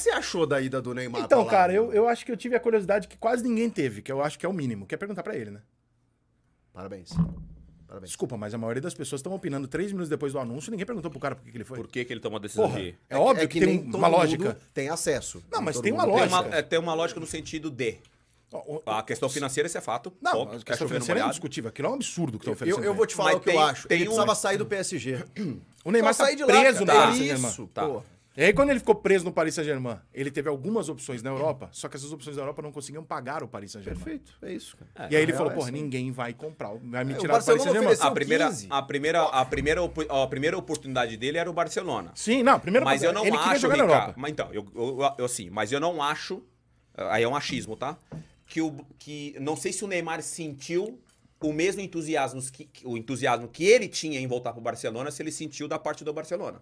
você achou da ida do Neymar? Então, lá, cara, né? eu, eu acho que eu tive a curiosidade que quase ninguém teve, que eu acho que é o mínimo. Quer perguntar para ele, né? Parabéns. Parabéns. Desculpa, mas a maioria das pessoas estão opinando três minutos depois do anúncio ninguém perguntou pro cara por que, que ele foi. Por que, que ele tomou a decisão Porra, de É, óbvio é que, que, tem uma lógica. Tem acesso. Não, mas tem uma lógica. Tem uma, é, tem uma lógica no sentido de. A questão financeira, esse é fato. Não, a questão financeira é discutível. Aquilo é um absurdo que estão oferecendo. Eu, eu vou te falar mas o que tem, eu acho. Tem ele um... precisava sair do PSG. o Neymar tá sair de preso lá, cara. na Isso, tá. E aí, quando ele ficou preso no Paris Saint-Germain, ele teve algumas opções na Europa, só que essas opções da Europa não conseguiam pagar o Paris Saint-Germain. Perfeito, é isso. e aí ele é, falou, é, porra, ninguém vai comprar, vai me é, tirar do Paris Saint-Germain. A primeira, a, primeira, a, primeira, a primeira oportunidade dele era o Barcelona. Sim, não, a primeira Mas eu não ele acho, jogar na Europa. Mas então, eu, eu, eu assim, mas eu não acho, eh, aí é um achismo, tá? Que, o, que não sei se o Neymar sentiu o mesmo entusiasmo que, o entusiasmo que ele tinha em voltar para o Barcelona se ele sentiu da parte do Barcelona.